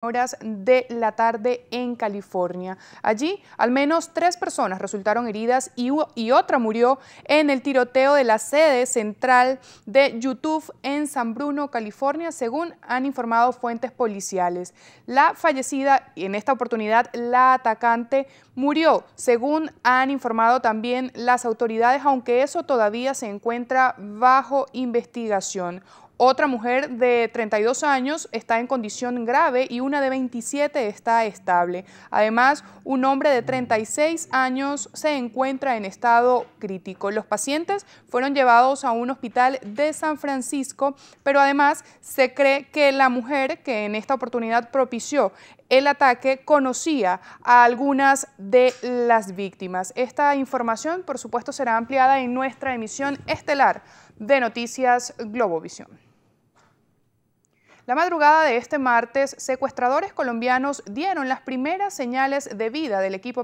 horas de la tarde en California. Allí, al menos tres personas resultaron heridas y, y, otra murió en el tiroteo de la sede central de YouTube en San Bruno, California, según han informado fuentes policiales. La fallecida, y en esta oportunidad la atacante, murió, según han informado también las autoridades, aunque eso todavía se encuentra bajo investigación. Otra mujer de 32 años está en condición grave y una de 27 está estable. Además, un hombre de 36 años se encuentra en estado crítico. Los pacientes fueron llevados a un hospital de San Francisco, pero además se cree que la mujer que en esta oportunidad propició el ataque conocía a algunas de las víctimas. Esta información, por supuesto, será ampliada en nuestra emisión estelar de Noticias Globovisión. La madrugada de este martes, secuestradores colombianos dieron las primeras señales de vida del equipo